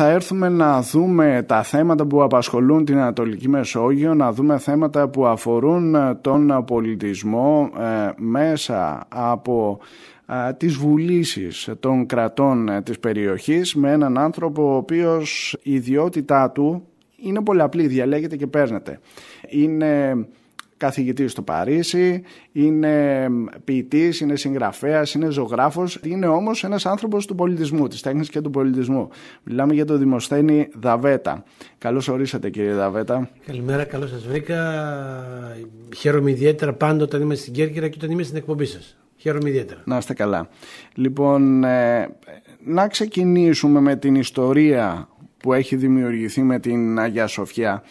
θα έρθουμε να δούμε τα θέματα που απασχολούν την Ανατολική Μεσόγειο, να δούμε θέματα που αφορούν ε, τον πολιτισμό ε, μέσα από ε, τις βουλήσεις των κρατών ε, της περιοχής με έναν άνθρωπο ο οποίος η ιδιότητά του είναι πολλαπλή, διαλέγεται και παίρνεται. Είναι καθηγητής στο Παρίσι, είναι ποιητής, είναι συγγραφέας, είναι ζωγράφος, είναι όμως ένας άνθρωπος του πολιτισμού, της τέχνης και του πολιτισμού. Μιλάμε για τον Δημοσθένη Δαβέτα. Καλώς ορίσατε κύριε Δαβέτα. Καλημέρα, καλώς σας βρήκα. Χαίρομαι ιδιαίτερα πάντα όταν είμαι στην Κέρκυρα και όταν είμαι στην εκπομπή σας. Χαίρομαι ιδιαίτερα. Να είστε καλά. Λοιπόν, ε, να ξεκινήσουμε με την ιστορία που έχει δημιουργηθεί με την Αγία Σοφιά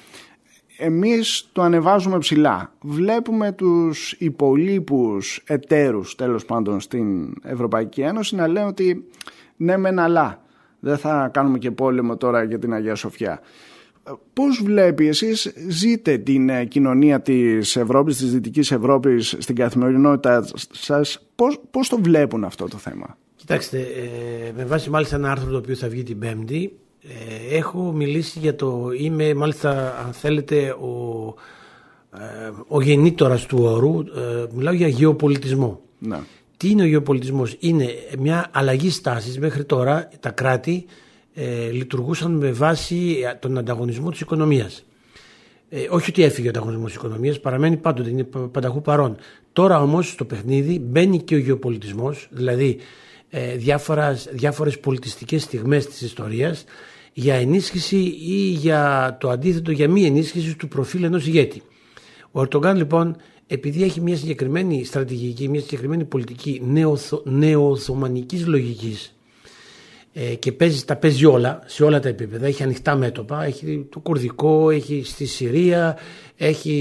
εμείς το ανεβάζουμε ψηλά. Βλέπουμε τους υπολείπους εταίρους τέλος πάντων στην Ευρωπαϊκή Ένωση να λένε ότι ναι μεν αλλά δεν θα κάνουμε και πόλεμο τώρα για την Αγία Σοφιά. Ε, πώς βλέπει εσείς ζείτε την ε, κοινωνία της Ευρώπης, της Δυτικής Ευρώπης στην καθημερινότητα σας, πώς, πώς το βλέπουν αυτό το θέμα. Κοιτάξτε, ε, με βάση μάλιστα ένα άρθρο το οποίο θα βγει την Πέμπτη, ε, έχω μιλήσει για το... Είμαι μάλιστα αν θέλετε ο, ε, ο γεννήτορας του ορού. Ε, μιλάω για γεωπολιτισμό. Να. Τι είναι ο γεωπολιτισμός. Είναι μια αλλαγή στάσης. Μέχρι τώρα τα κράτη ε, λειτουργούσαν με βάση τον ανταγωνισμό της οικονομίας. Ε, όχι ότι έφυγε ο ανταγωνισμός της οικονομίας, παραμένει πάντοτε, είναι πανταχού παρόν. Τώρα όμως στο παιχνίδι μπαίνει και ο γεωπολιτισμός, δηλαδή ε, διάφορες πολιτιστικές στιγμές της ιστορίας για ενίσχυση ή για το αντίθετο για μη ενίσχυση του προφίλ ενός ηγέτη. Ο Ερτογκάν λοιπόν επειδή έχει μια συγκεκριμένη στρατηγική, μια συγκεκριμένη πολιτική νεοοθωμανικής λογικής λογικής ε, και παίζει, τα παίζει όλα, σε όλα τα επίπεδα, έχει ανοιχτά μέτωπα, έχει το Κουρδικό, έχει στη Συρία, έχει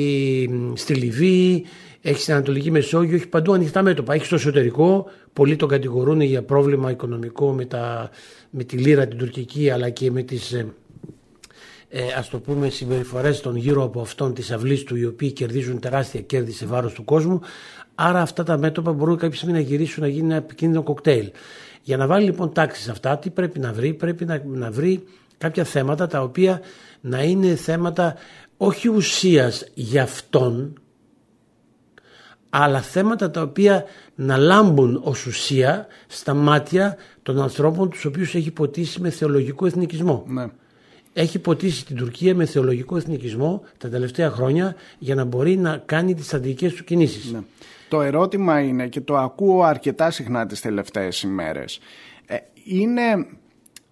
στη Λιβύη, έχει στην Ανατολική Μεσόγειο, έχει παντού ανοιχτά μέτωπα. Έχει στο εσωτερικό, πολλοί τον κατηγορούν για πρόβλημα οικονομικό με τα με τη λύρα την τουρκική αλλά και με τις ε, ε, ας το πούμε συμπεριφορές των γύρω από αυτών της αυλής του οι οποίοι κερδίζουν τεράστια κέρδη σε βάρος του κόσμου άρα αυτά τα μέτωπα μπορούν κάποια στιγμή να γυρίσουν να γίνει ένα επικίνδυνο κοκτέιλ. Για να βάλει λοιπόν τάξη σε αυτά τι πρέπει να βρει, πρέπει να, να βρει κάποια θέματα τα οποία να είναι θέματα όχι ουσίας για αυτόν αλλά θέματα τα οποία να λάμπουν ως ουσία στα μάτια των ανθρώπων τους οποίους έχει ποτίσει με θεολογικό εθνικισμό. Ναι. Έχει ποτίσει την Τουρκία με θεολογικό εθνικισμό τα τελευταία χρόνια για να μπορεί να κάνει τις αντικές του κινήσεις. Ναι. Το ερώτημα είναι και το ακούω αρκετά συχνά τις τελευταίες ημέρες. Ε, είναι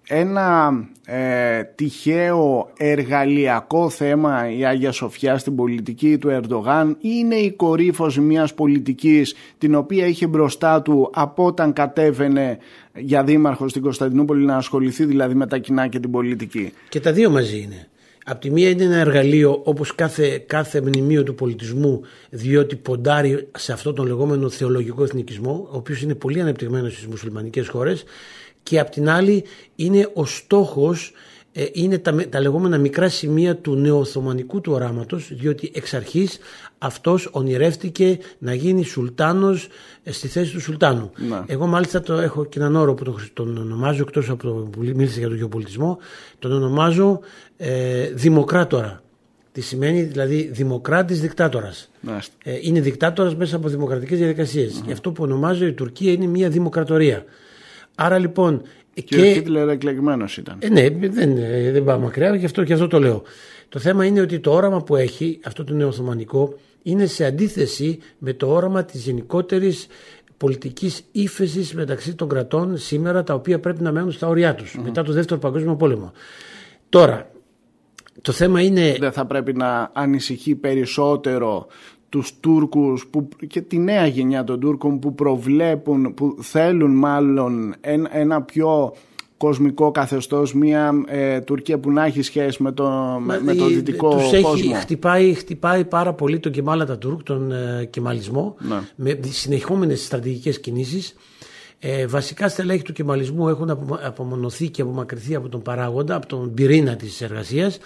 ένα ε, τυχαίο εργαλειακό θέμα η Άγια Σοφιά στην πολιτική του Ερντογάν είναι η κορύφωση μιας πολιτικής την οποία είχε μπροστά του από όταν κατέβαινε για δήμαρχο στην Κωνσταντινούπολη να ασχοληθεί δηλαδή με τα κοινά και την πολιτική. Και τα δύο μαζί είναι. Απ' τη μία είναι ένα εργαλείο όπως κάθε, κάθε μνημείο του πολιτισμού διότι ποντάρει σε αυτό τον λεγόμενο θεολογικό εθνικισμό ο οποίος είναι πολύ ανεπτυγμένος στις μουσουλμανικές χώρες και απ' την άλλη είναι ο στόχος ε, είναι τα, λεγόμενα μικρά σημεία του νεοοθωμανικού του οράματος διότι εξ αρχής αυτός ονειρεύτηκε να γίνει σουλτάνος ε, στη θέση του σουλτάνου. Ναι. Εγώ μάλιστα το έχω και έναν όρο που τον, ονομάζω εκτός από το που μίλησε για τον γεωπολιτισμό τον ονομάζω ε, δημοκράτορα. Τι σημαίνει δηλαδή δημοκράτης δικτάτορας. ειναι δικτάτορας δικτάτορας μέσα δημοκρατικές διαδικασίες. Γι' αυτό που ονομάζω η Τουρκία είναι μια δημοκρατορία. Άρα λοιπόν. Και, και... ο Χίτλερ εκλεγμένος ήταν. Ε, ναι, δεν, ε, δεν μακριά, γι' αυτό, το λέω. Το θέμα είναι ότι το όραμα που έχει, αυτό το νεοοθωμανικό, είναι σε αντίθεση με το όραμα της γενικότερης πολιτικής ύφεσης μεταξύ των κρατών σήμερα, τα οποία πρέπει να μένουν στα όρια τους μετά το Δεύτερο Παγκόσμιο Πόλεμο. Τώρα, το θέμα είναι. Δεν θα πρέπει να ανησυχεί περισσότερο τους Τούρκους που, και τη νέα γενιά των Τούρκων που προβλέπουν, που θέλουν μάλλον ένα, ένα πιο κοσμικό καθεστώς, μια ε, Τουρκία που να έχει σχέση με το, με, με το δυτικό τους έχει, Χτυπάει, πάρα πολύ τον Κεμάλα τα Τουρκ, τον ε, κεμαλισμό, ναι. με συνεχόμενες στρατηγικές κινήσεις. Ε, βασικά στελέχη του κεμαλισμού έχουν απομονωθεί και απομακρυνθεί από τον παράγοντα, από τον πυρήνα της εργασίας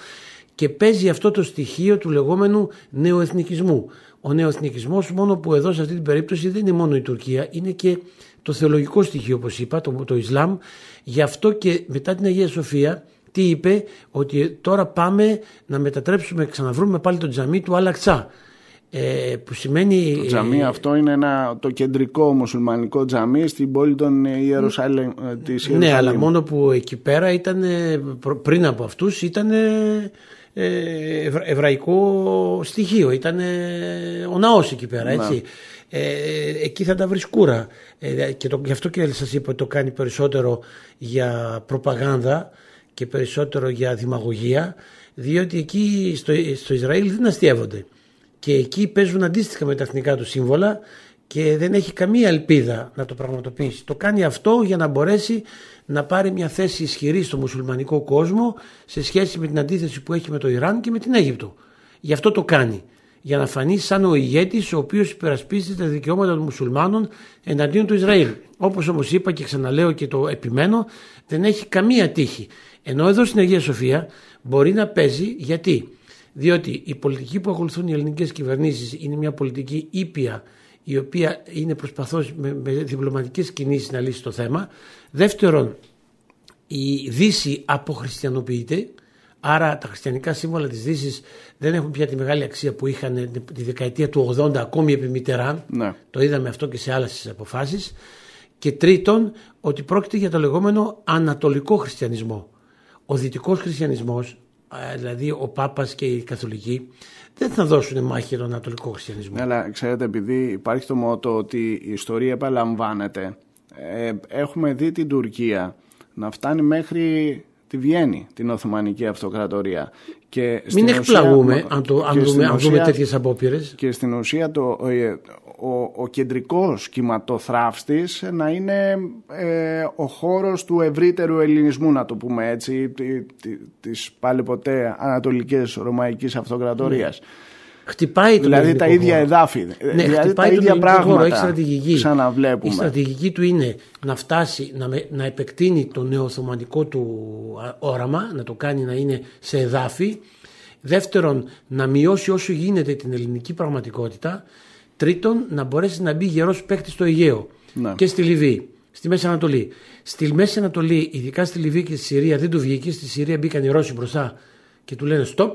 και παίζει αυτό το στοιχείο του λεγόμενου νεοεθνικισμού. Ο εθνικισμό, μόνο που εδώ σε αυτή την περίπτωση δεν είναι μόνο η Τουρκία, είναι και το θεολογικό στοιχείο όπως είπα, το, το Ισλάμ. Γι' αυτό και μετά την Αγία Σοφία τι είπε, ότι τώρα πάμε να μετατρέψουμε, ξαναβρούμε πάλι το τζαμί του Αλαξά. Ε, που σημαίνει... Το τζαμί ε, αυτό είναι ένα, το κεντρικό μουσουλμανικό τζαμί στην πόλη των τη ε, Ιερουσαλήμ. Ε, ναι, αλλά μόνο που εκεί πέρα ήταν, πριν από αυτούς ήταν ε, εβραϊκό στοιχείο. Ήταν ε, ο ναός εκεί πέρα, ναι. έτσι. Ε, εκεί θα τα βρεις κούρα και το, γι' αυτό και σας είπα ότι το κάνει περισσότερο για προπαγάνδα και περισσότερο για δημαγωγία, διότι εκεί στο, στο Ισραήλ δεν αστείευονται. Και εκεί παίζουν αντίστοιχα με τα εθνικά του σύμβολα και δεν έχει καμία ελπίδα να το πραγματοποιήσει. Το κάνει αυτό για να μπορέσει να πάρει μια θέση ισχυρή στο μουσουλμανικό κόσμο σε σχέση με την αντίθεση που έχει με το Ιράν και με την Αίγυπτο. Γι' αυτό το κάνει. Για να φανεί σαν ο ηγέτης ο οποίος υπερασπίζεται τα δικαιώματα των μουσουλμάνων εναντίον του Ισραήλ. Όπως όμως είπα και ξαναλέω και το επιμένω, δεν έχει καμία τύχη. Ενώ εδώ στην Αγία Σοφία μπορεί να παίζει γιατί. Διότι η πολιτική που ακολουθούν οι ελληνικές κυβερνήσεις είναι μια πολιτική ήπια η οποία είναι προσπαθώς με, με διπλωματικές κινήσεις να λύσει το θέμα. Δεύτερον, η Δύση αποχριστιανοποιείται, άρα τα χριστιανικά σύμβολα της δύσης δεν έχουν πια τη μεγάλη αξία που είχαν τη δεκαετία του 80 ακόμη επί Ναι. Το είδαμε αυτό και σε άλλες αποφάσεις. Και τρίτον, ότι πρόκειται για το λεγόμενο ανατολικό χριστιανισμό. Ο δυτικός χριστιανισμός δηλαδή ο Πάπας και οι Καθολικοί δεν θα δώσουν μάχη τον Ανατολικό Χριστιανισμό. Ναι, αλλά ξέρετε, επειδή υπάρχει το μότο ότι η ιστορία επαλαμβάνεται, ε, έχουμε δει την Τουρκία να φτάνει μέχρι τη Βιέννη, την Οθωμανική Αυτοκρατορία. Και Μην εκπλαγούμε αν, δούμε, τέτοιε αν Και στην ουσία το, ε, ο, ο κεντρικός κυματοθράφστης να είναι ε, ο χώρος του ευρύτερου ελληνισμού, να το πούμε έτσι, της πάλι ποτέ ανατολικής ρωμαϊκής αυτοκρατορίας. Ναι. Χτυπάει τον δηλαδή τα ίδια εδάφη. Ναι, δηλαδή τα ίδια πράγματα. Χώρο, στρατηγική. Ξαναβλέπουμε. Η στρατηγική του είναι να φτάσει, να, να επεκτείνει το νεοοθωμανικό του όραμα, να το κάνει να είναι σε εδάφη. Δεύτερον, να μειώσει όσο γίνεται την ελληνική πραγματικότητα Τρίτον, να μπορέσει να μπει γερός παίχτη στο Αιγαίο ναι. και στη Λιβύη, στη Μέση Ανατολή. Στη Μέση Ανατολή, ειδικά στη Λιβύη και στη Συρία, δεν του βγήκε. Στη Συρία μπήκαν οι Ρώσοι μπροστά και του λένε stop.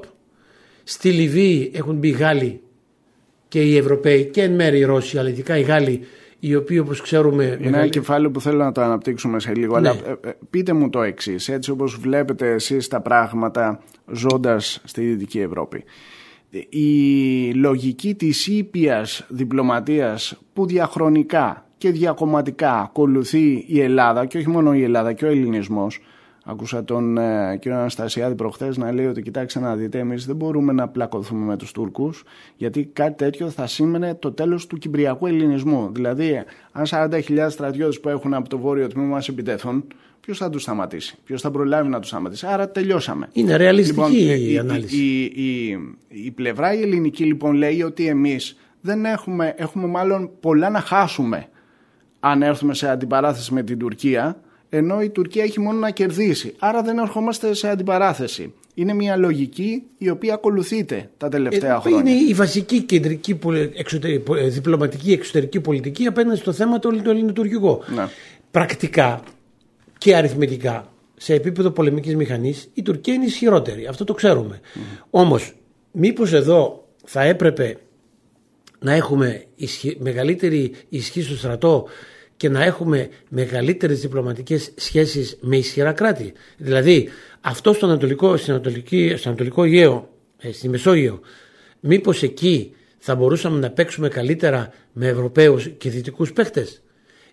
Στη Λιβύη έχουν μπει οι Γάλλοι και οι Ευρωπαίοι και εν μέρει οι Ρώσοι, αλλά ειδικά οι Γάλλοι, οι οποίοι όπως ξέρουμε. Είναι ένα κεφάλαιο που θέλω να το αναπτύξουμε σε λίγο. Ναι. Αλλά ε, ε, πείτε μου το εξής, έτσι όπως βλέπετε εσείς τα πράγματα ζώντας στη Δυτική Ευρώπη η λογική της ήπιας διπλωματίας που διαχρονικά και διακομματικά ακολουθεί η Ελλάδα και όχι μόνο η Ελλάδα και ο ελληνισμός Ακούσα τον ε, κύριο Αναστασιάδη προχθές να λέει ότι κοιτάξτε να δείτε, εμείς δεν μπορούμε να πλακωθούμε με τους Τούρκους, γιατί κάτι τέτοιο θα σήμαινε το τέλος του κυπριακού ελληνισμού. Δηλαδή, αν 40.000 στρατιώτες που έχουν από το βόρειο τμήμα μας επιτεθούν, ποιος θα τους σταματήσει, ποιος θα προλάβει να τους σταματήσει. Άρα τελειώσαμε. Είναι ρεαλιστική λοιπόν, ε, η, η ανάλυση. Η, η, η, πλευρά η ελληνική λοιπόν λέει ότι εμείς δεν έχουμε, έχουμε μάλλον πολλά να χάσουμε αν έρθουμε σε αντιπαράθεση με την Τουρκία ενώ η Τουρκία έχει μόνο να κερδίσει. Άρα δεν ερχόμαστε σε αντιπαράθεση. Είναι μια λογική η οποία ακολουθείται τα τελευταία ε, χρόνια. Είναι η βασική κεντρική ε, διπλωματική εξωτερική πολιτική απέναντι στο θέμα το ελληνοτουρκικό. Ναι. Πρακτικά και αριθμητικά σε επίπεδο πολεμικής μηχανής η Τουρκία είναι ισχυρότερη. Αυτό το ξέρουμε. Mm. Όμως μήπως εδώ θα έπρεπε να έχουμε μεγαλύτερη ισχύ στο στρατό και να έχουμε μεγαλύτερες διπλωματικές σχέσεις με ισχυρά κράτη. Δηλαδή αυτό στο ανατολικό, στο ανατολική στο ανατολικό Αιγαίο, ε, στη Μεσόγειο, μήπως εκεί θα μπορούσαμε να παίξουμε καλύτερα με Ευρωπαίους και Δυτικούς παίχτες.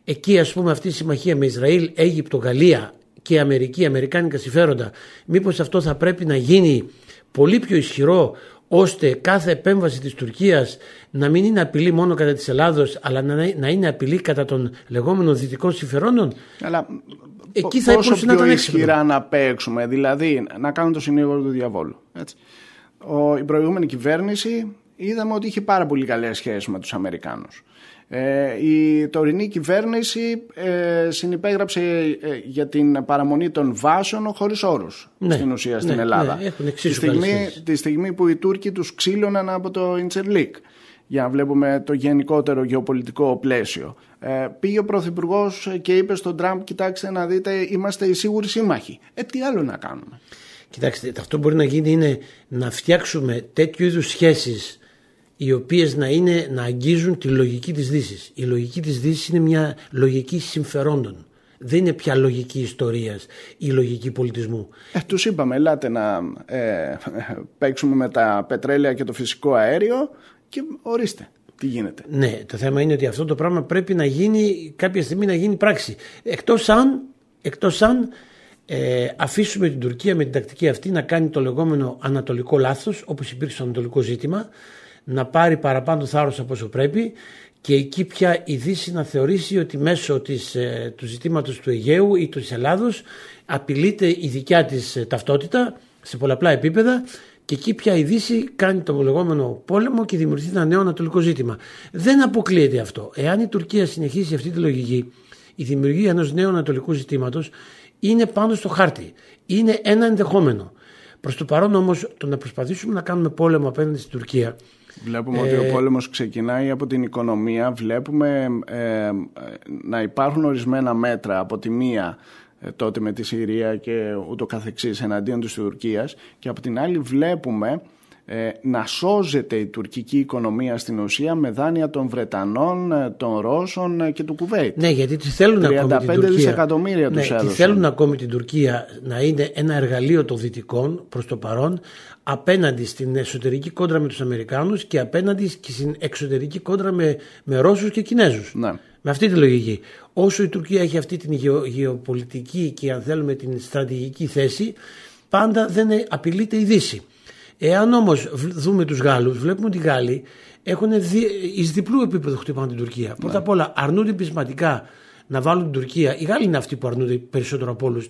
Εκεί ας πούμε αυτή η συμμαχία με Ισραήλ, Αίγυπτο, Γαλλία και Αμερική, Αμερικάνικα συμφέροντα, μήπως αυτό θα πρέπει να γίνει πολύ πιο ισχυρό ώστε κάθε επέμβαση της Τουρκίας να μην είναι απειλή μόνο κατά της Ελλάδος αλλά να είναι απειλή κατά των λεγόμενων δυτικών συμφερόντων αλλά εκεί θα πόσο να πιο ισχυρά να παίξουμε δηλαδή να κάνουν το συνήγορο του διαβόλου έτσι. Ο, η προηγούμενη κυβέρνηση είδαμε ότι είχε πάρα πολύ καλές σχέσεις με τους Αμερικάνους ε, η τωρινή κυβέρνηση ε, συνυπέγραψε ε, για την παραμονή των βάσεων χωρίς όρους ναι, στην ουσία ναι, στην ναι, Ελλάδα. Ναι, έχουν τη, στιγμή, τη στιγμή που οι Τούρκοι τους ξύλωναν από το Ιντσερλίκ για να βλέπουμε το γενικότερο γεωπολιτικό πλαίσιο. Ε, πήγε ο Πρωθυπουργός και είπε στον Τραμπ κοιτάξτε να δείτε είμαστε οι σίγουροι σύμμαχοι. Ε, τι άλλο να κάνουμε. Κοιτάξτε, αυτό που μπορεί να γίνει είναι να φτιάξουμε τέτοιου είδους σχέσεις οι οποίες να, είναι, να αγγίζουν τη λογική της δύσης. Η λογική της δύσης είναι μια λογική συμφερόντων. Δεν είναι πια λογική ιστορίας ή λογική πολιτισμού. Ε, τους είπαμε, ελάτε να ε, παίξουμε με τα πετρέλαια και το φυσικό αέριο και ορίστε. Τι γίνεται. Ναι, το θέμα είναι ότι αυτό το πράγμα πρέπει να γίνει κάποια στιγμή να γίνει πράξη. Εκτός αν, εκτός αν ε, αφήσουμε την Τουρκία με την τακτική αυτή να κάνει το λεγόμενο ανατολικό λάθος όπως υπήρξε στο ανατολικό ζήτημα να πάρει παραπάνω θάρρος από όσο πρέπει και εκεί πια η Δύση να θεωρήσει ότι μέσω της, ε, του ζητήματος του Αιγαίου ή της Ελλάδος απειλείται η δικιά της ε, ταυτότητα σε πολλαπλά επίπεδα και εκεί πια η Δύση κάνει το λεγόμενο πόλεμο και δημιουργεί ένα νέο ανατολικό ζήτημα. Δεν αποκλείεται αυτό. Εάν η Τουρκία συνεχίσει αυτή τη λογική, η δημιουργία ενός νέου ανατολικού ζητήματος είναι πάνω στο χάρτη. Είναι ένα ενδεχόμενο. Προς το παρόν όμως, το να προσπαθήσουμε να κάνουμε πόλεμο απέναντι στην Τουρκία Βλέπουμε ότι ο ε, πόλεμος ξεκινάει από την οικονομία. Βλέπουμε ε, να υπάρχουν ορισμένα μέτρα από τη μία ε, τότε με τη Συρία και ούτω καθεξής εναντίον της Τουρκίας και από την άλλη βλέπουμε ε, να σώζεται η τουρκική οικονομία στην ουσία με δάνεια των Βρετανών, ε, των Ρώσων ε, και του Κουβέιτ. Ναι, γιατί τη θέλουν ακόμη την Τουρκία. δισεκατομμύρια ναι, τους θέλουν ακόμη την Τουρκία να είναι ένα εργαλείο των Δυτικών προς το παρόν απέναντι στην εσωτερική κόντρα με τους Αμερικάνους και απέναντι και στην εξωτερική κόντρα με, με Ρώσους και Κινέζους. Ναι. Με αυτή τη λογική. Όσο η Τουρκία έχει αυτή την γεωπολιτική και αν θέλουμε την στρατηγική θέση, πάντα δεν απειλείται η Δύση. Εάν όμως δούμε τους Γάλλους, βλέπουμε ότι οι Γάλλοι έχουν δι... εις διπλού επίπεδο χτυπάνε την Τουρκία. Ναι. Πρώτα απ' όλα αρνούνται πεισματικά να βάλουν την Τουρκία. Οι Γάλλοι είναι αυτοί που αρνούνται περισσότερο από όλους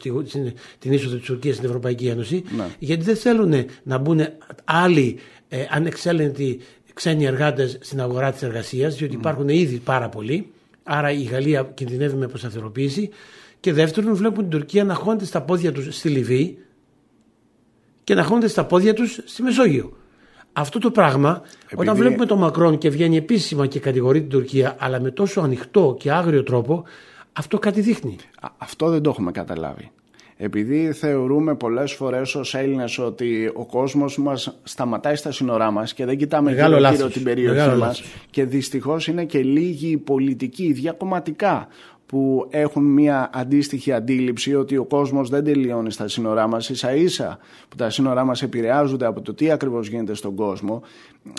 την είσοδο της Τουρκίας στην Ευρωπαϊκή Ένωση. Ναι. Γιατί δεν θέλουν να μπουν άλλοι ε, ανεξέλεγκτοι ξένοι εργάτες στην αγορά της εργασίας, διότι mm. Ναι. υπάρχουν ήδη πάρα πολλοί. Άρα η Γαλλία κινδυνεύει με αποσταθεροποίηση. Και δεύτερον, βλέπουν την Τουρκία να χώνεται στα πόδια τους στη Λιβύη, και να χώνονται στα πόδια τους στη Μεσόγειο. Αυτό το πράγμα, όταν βλέπουμε τον Μακρόν και βγαίνει επίσημα και κατηγορεί την Τουρκία, αλλά με τόσο ανοιχτό και άγριο τρόπο, αυτό κάτι δείχνει. Αυτό δεν το έχουμε καταλάβει. Επειδή θεωρούμε πολλές φορές ως Έλληνες ότι ο κόσμος μας σταματάει στα σύνορά μας και δεν κοιτάμε γύρω, την περιοχή μα. Και δυστυχώς είναι και λίγοι πολιτικοί διακομματικά που έχουν μια αντίστοιχη αντίληψη ότι ο κόσμος δεν τελειώνει στα σύνορά μας ίσα ίσα που τα σύνορά μας επηρεάζονται από το τι ακριβώς γίνεται στον κόσμο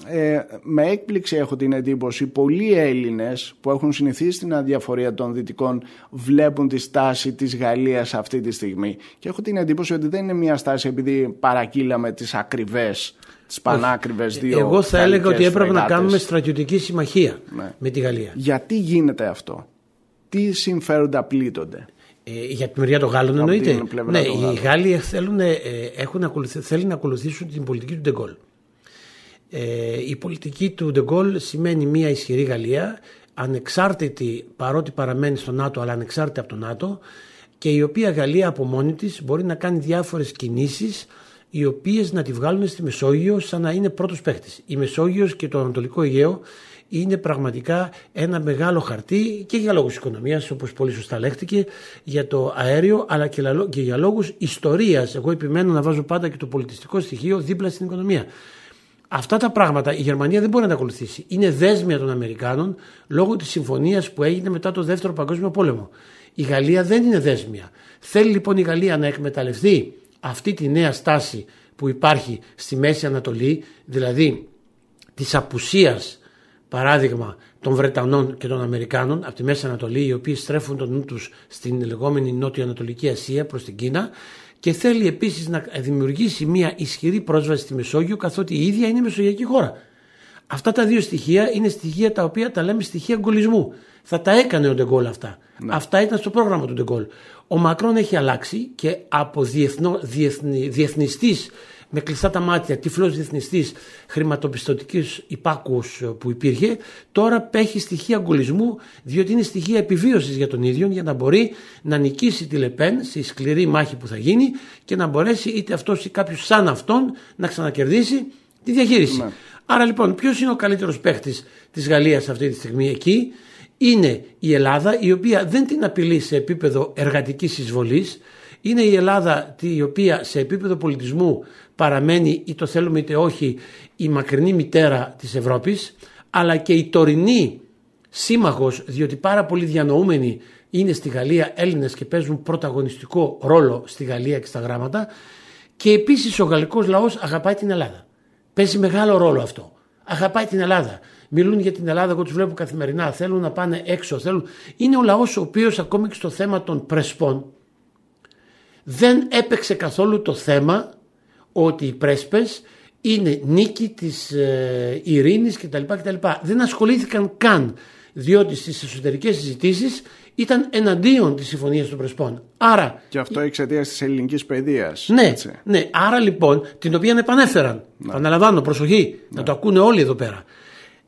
ε, με έκπληξη έχω την εντύπωση πολλοί Έλληνες που έχουν συνηθίσει την αδιαφορία των δυτικών βλέπουν τη στάση της Γαλλίας αυτή τη στιγμή και έχω την εντύπωση ότι δεν είναι μια στάση επειδή παρακύλαμε τις ακριβές τις πανάκριβες δύο. Εγώ θα έλεγα ότι έπρεπε να κάνουμε στρατιωτική συμμαχία ναι. με τη Γαλλία. Γιατί γίνεται αυτό τι συμφέροντα πλήττονται. Ε, για την μεριά των Γάλλων εννοείται. Ναι, οι Γάλλοι θέλουν, ε, θέλουν να ακολουθήσουν την πολιτική του Ντεγκόλ. η πολιτική του Ντεγκόλ σημαίνει μια ισχυρή Γαλλία, ανεξάρτητη παρότι παραμένει στο ΝΑΤΟ, αλλά ανεξάρτητη από το ΝΑΤΟ και η οποία Γαλλία από μόνη της μπορεί να κάνει διάφορες κινήσεις οι οποίες να τη βγάλουν στη Μεσόγειο σαν να είναι πρώτος παίχτη. Η Μεσόγειος και το Ανατολικό Αιγαίο είναι πραγματικά ένα μεγάλο χαρτί και για λόγους οικονομίας όπως πολύ σωστά λέχτηκε για το αέριο αλλά και για λόγους ιστορίας. Εγώ επιμένω να βάζω πάντα και το πολιτιστικό στοιχείο δίπλα στην οικονομία. Αυτά τα πράγματα η Γερμανία δεν μπορεί να τα ακολουθήσει. Είναι δέσμια των Αμερικάνων λόγω της συμφωνίας που έγινε μετά το Δεύτερο Παγκόσμιο Πόλεμο. Η Γαλλία δεν είναι δέσμια. Θέλει λοιπόν η Γαλλία να εκμεταλλευτεί αυτή τη νέα στάση που υπάρχει στη Μέση Ανατολή, δηλαδή της απουσίας παράδειγμα των Βρετανών και των Αμερικάνων από τη Μέση Ανατολή, οι οποίοι στρέφουν τον νου τους στην λεγόμενη Νότιο-Ανατολική Ασία προς την Κίνα και θέλει επίσης να δημιουργήσει μια ισχυρή πρόσβαση στη Μεσόγειο καθότι η ίδια είναι η μεσογειακή χώρα. Αυτά τα δύο στοιχεία είναι στοιχεία τα οποία τα λέμε στοιχεία γκολισμού. Θα τα έκανε ο Ντεγκόλ αυτά. Ναι. Αυτά ήταν στο πρόγραμμα του Ντεγκόλ. Ο Μακρόν έχει αλλάξει και από διεθνο, διεθνιστής με κλειστά τα μάτια, τυφλός διεθνιστής χρηματοπιστωτικής υπάκου που υπήρχε, τώρα πέχει στοιχεία αγκολισμού, διότι είναι στοιχεία επιβίωσης για τον ίδιο, για να μπορεί να νικήσει τη Λεπέν στη σκληρή μάχη που θα γίνει και να μπορέσει είτε αυτός ή κάποιος σαν αυτόν να ξανακερδίσει τη διαχείριση. Ναι. Άρα λοιπόν, ποιος είναι ο καλύτερος παίκτη της Γαλλίας αυτή τη στιγμή εκεί. Είναι η καποιος σαν αυτον να ξανακερδισει τη διαχειριση αρα λοιπον ποιο ειναι ο καλυτερο παιχτη τη γαλλια αυτη τη στιγμη εκει ειναι η οποία δεν την απειλεί σε επίπεδο εργατικής εισβολής, είναι η Ελλάδα η οποία σε επίπεδο πολιτισμού παραμένει ή το θέλουμε είτε όχι η μακρινή μητέρα της Ευρώπης αλλά και η τωρινή σύμμαχος διότι πάρα πολλοί διανοούμενοι είναι στη Γαλλία Έλληνες και παίζουν πρωταγωνιστικό ρόλο στη Γαλλία και στα γράμματα και επίσης ο γαλλικός λαός αγαπάει την Ελλάδα. Παίζει μεγάλο ρόλο αυτό. Αγαπάει την Ελλάδα. Μιλούν για την Ελλάδα, εγώ τους βλέπω καθημερινά. Θέλουν να πάνε έξω. Θέλουν... Είναι ο λαός ο οποίος ακόμη και στο θέμα των πρεσπών, δεν έπαιξε καθόλου το θέμα ότι οι πρέσπες είναι νίκη της ε, ειρήνης κτλ, κτλ. Δεν ασχολήθηκαν καν διότι στις εσωτερικές συζητήσεις ήταν εναντίον της συμφωνίας των Πρεσπών. Άρα, και αυτό εξαιτίας της ελληνικής παιδείας. Ναι, ναι, άρα λοιπόν την οποία επανέφεραν. Παναλαμβάνω, ναι. προσοχή, να ναι. το ακούνε όλοι εδώ πέρα.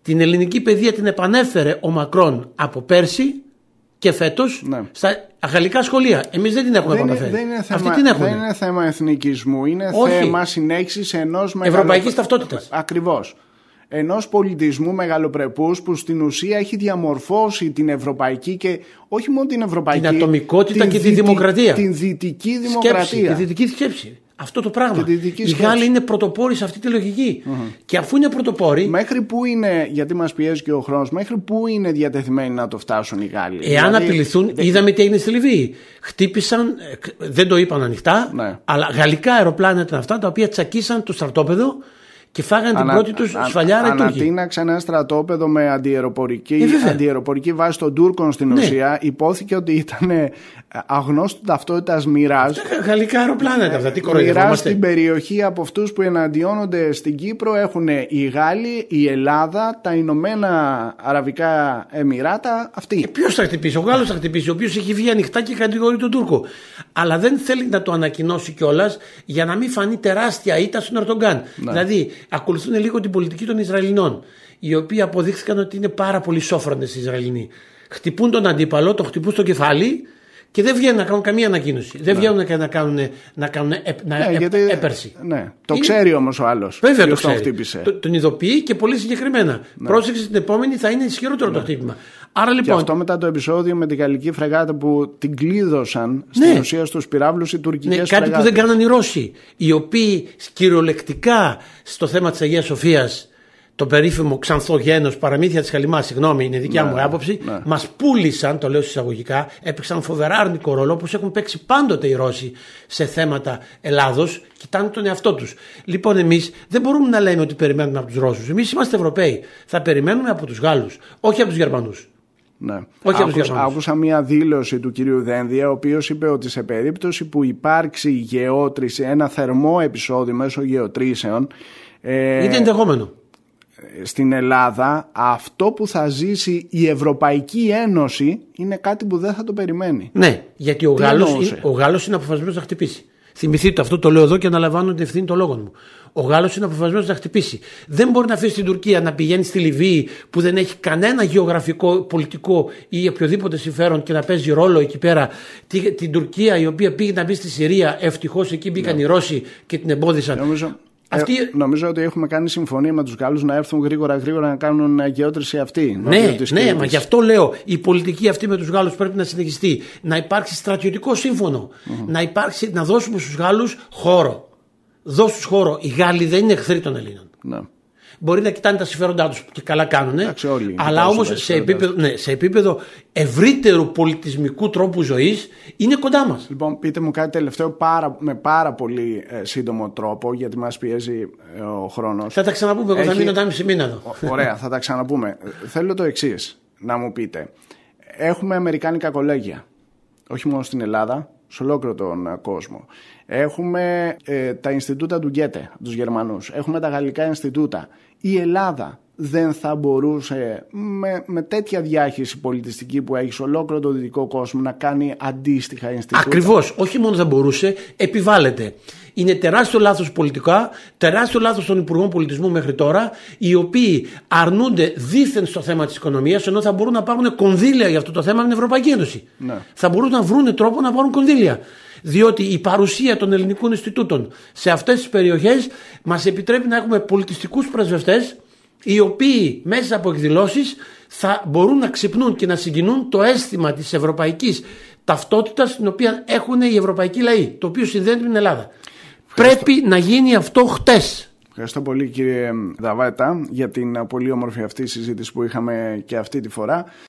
Την ελληνική παιδεία την επανέφερε ο Μακρόν από πέρσι και φέτος ναι. στα γαλλικά σχολεία. Εμείς δεν την έχουμε δεν είναι, Δεν είναι θέμα, Αυτή την έχουμε. Δεν είναι θέμα εθνικισμού. Είναι θέμα συνέχισης ενός μεγάλου. Ευρωπαϊκής ταυτότητας. Ακριβώς. Ενός πολιτισμού μεγαλοπρεπούς που στην ουσία έχει διαμορφώσει την ευρωπαϊκή και όχι μόνο την ευρωπαϊκή. Την ατομικότητα και τη δημοκρατία. Την δυτική δημοκρατία. Σκέψη, τη δυτική σκέψη αυτό το πράγμα. Οι Γάλλοι είναι πρωτοπόροι σε αυτή τη λογικη Και αφού είναι πρωτοπόροι. Μέχρι πού είναι, γιατί μας πιέζει και ο χρόνος, μέχρι πού είναι διατεθειμένοι να το φτάσουν οι Γάλλοι. Εάν δηλαδή... απειληθούν, είδαμε τι έγινε στη Λιβύη. Χτύπησαν, ε, δεν το είπαν ανοιχτά, ναι. αλλά γαλλικά αεροπλάνα ήταν αυτά τα οποία τσακίσαν το στρατόπεδο και φάγανε την πρώτη τους σφαλιάρα Τούρκοι Ανατείναξαν ένα στρατόπεδο με αντιεροπορική, ε, αντιεροπορική βάση των Τούρκων στην ναι. ουσία. Υπόθηκε ότι ήταν ε, αγνώστου ταυτότητας μοιράς. Γαλλικά αεροπλάνα ήταν αυτά. Τι Μοιρά στην περιοχή από αυτούς που εναντιώνονται στην Κύπρο έχουν οι Γάλλοι, η Ελλάδα, τα Ηνωμένα Αραβικά Εμμυράτα. Αυτοί. Ε, Ποιος θα χτυπήσει, ο Γάλλος θα χτυπήσει, ο οποίος έχει βγει ανοιχτά και κατηγορεί τον Τούρκο. Αλλά δεν θέλει να το ανακοινώσει κιόλας για να μην φανεί τεράστια ήττα στον Ερτογκάν. Ναι. Δηλαδή ακολουθούν λίγο την πολιτική των Ισραηλινών, οι οποίοι αποδείχθηκαν ότι είναι πάρα πολύ σόφρονε οι Ισραηλινοί. Χτυπούν τον αντίπαλο, το χτυπούν στο κεφάλι και δεν βγαίνουν να κάνουν καμία ανακοίνωση. Δεν ναι. βγαίνουν να κάνουν, να κάνουν να ναι, έπερση. Ναι, το ξέρει όμως ο άλλος. Βέβαια το ξέρει. Τον, ειδοποιεί και πολύ συγκεκριμένα. Ναι. Πρόσεξε την επόμενη θα είναι ισχυρότερο το χτύπημα. Άρα λοιπόν. Και αυτό μετά το επεισόδιο με την γαλλική φρεγάτα που την κλείδωσαν στην ναι. ουσία στους πυράβλους οι τουρκικές ναι, Κάτι που δεν κάνανε οι Ρώσοι. Οι οποίοι κυριολεκτικά στο θέμα της Αγίας Σοφίας το περίφημο ξανθό γένο, παραμύθια της Χαλιμάς, συγγνώμη, είναι δικιά ναι, μου άποψη, ναι. μας πούλησαν, το λέω συσταγωγικά έπαιξαν φοβερά αρνητικό ρόλο όπως έχουν παίξει πάντοτε οι Ρώσοι σε θέματα Ελλάδος, κοιτάνε τον εαυτό τους. Λοιπόν, εμείς δεν μπορούμε να λέμε ότι περιμένουμε από τους Ρώσους. Εμείς είμαστε Ευρωπαίοι. Θα περιμένουμε από τους Γάλλους, όχι από τους Γερμανούς. Ναι. Όχι άκουσα, μία δήλωση του κυρίου Δένδια, ο οποίος είπε ότι σε περίπτωση που υπάρξει γεώτρηση, ένα θερμό επεισόδιο μέσω γεωτρήσεων. Ε, Είτε ενδεχόμενο. Ε, στην Ελλάδα, αυτό που θα ζήσει η Ευρωπαϊκή Ένωση είναι κάτι που δεν θα το περιμένει. Ναι, γιατί ο Γάλλο ο είναι αποφασισμένος να χτυπήσει. Θυμηθείτε αυτό, το λέω εδώ και αναλαμβάνω την ευθύνη των λόγων μου. Ο Γάλλος είναι αποφασισμένο να χτυπήσει. Δεν μπορεί να αφήσει την Τουρκία να πηγαίνει στη Λιβύη που δεν έχει κανένα γεωγραφικό, πολιτικό ή οποιοδήποτε συμφέρον και να παίζει ρόλο εκεί πέρα. Την Τουρκία η οποία πήγε να μπει στη Συρία, ευτυχώς εκεί μπήκαν ναι. οι Ρώσοι και την εμπόδισαν. Ε, νομίζω ότι έχουμε κάνει συμφωνία με τους Γάλλους να έρθουν γρήγορα γρήγορα να κάνουν γεώτρηση αυτή. Ναι, ναι, μα γι' αυτό λέω η πολιτική αυτή με τους Γάλλους πρέπει να συνεχιστεί. Να υπάρξει στρατιωτικό Να, υπάρξει, να δώσουμε στους Γάλλους χώρο. Δώσ' χώρο. Οι Γάλλοι δεν είναι εχθροί των Ελλήνων. Ναι. Μπορεί να κοιτάνε τα συμφέροντά τους και καλά κάνουν. αλλά όμω σε, επίπεδο, ναι, επίπεδο ευρύτερου πολιτισμικού τρόπου ζωής είναι κοντά μας. Λοιπόν, πείτε μου κάτι τελευταίο με πάρα πολύ ε, σύντομο τρόπο, γιατί μας πιέζει ε, ο χρόνος. Θα τα ξαναπούμε. Εγώ θα μείνω τα μισή μήνα εδώ. Ωραία, θα τα ξαναπούμε. Θέλω το εξής να μου πείτε. Έχουμε αμερικάνικα κολέγια. Όχι μόνο στην Ελλάδα, σε ολόκληρο τον ε, κόσμο. Έχουμε ε, τα Ινστιτούτα του Γκέτε, τους Γερμανούς. Έχουμε τα Γαλλικά Ινστιτούτα. Η Ελλάδα δεν θα μπορούσε με, με τέτοια διάχυση πολιτιστική που έχεις σε ολόκληρο το δυτικό κόσμο να κάνει αντίστοιχα Ινστιτούτα. Ακριβώς. Όχι μόνο θα μπορούσε, επιβάλλεται. Είναι τεράστιο λάθος πολιτικά, τεράστιο λάθος των Υπουργών Πολιτισμού μέχρι τώρα, οι οποίοι αρνούνται δίθεν στο θέμα της οικονομίας, ενώ θα μπορούν να πάρουν κονδύλια για αυτό το θέμα με την Ευρωπαϊκή Ένωση. Ναι. Θα μπορούν να βρουν τρόπο να πάρουν κονδύλια. Διότι η παρουσία των ελληνικών Ινστιτούτων σε αυτές τις περιοχές μας επιτρέπει να έχουμε πολιτιστικούς πρεσβευτές οι οποίοι μέσα από εκδηλώσεις θα μπορούν να ξυπνούν και να συγκινούν το αίσθημα της ευρωπαϊκής ταυτότητας την οποία έχουν οι ευρωπαϊκοί λαοί, το οποίο συνδέεται με την Ελλάδα. Πρέπει να γίνει αυτό χτες. Ευχαριστώ πολύ κύριε Δαβάτα για την πολύ όμορφη αυτή συζήτηση που είχαμε και αυτή τη φορά.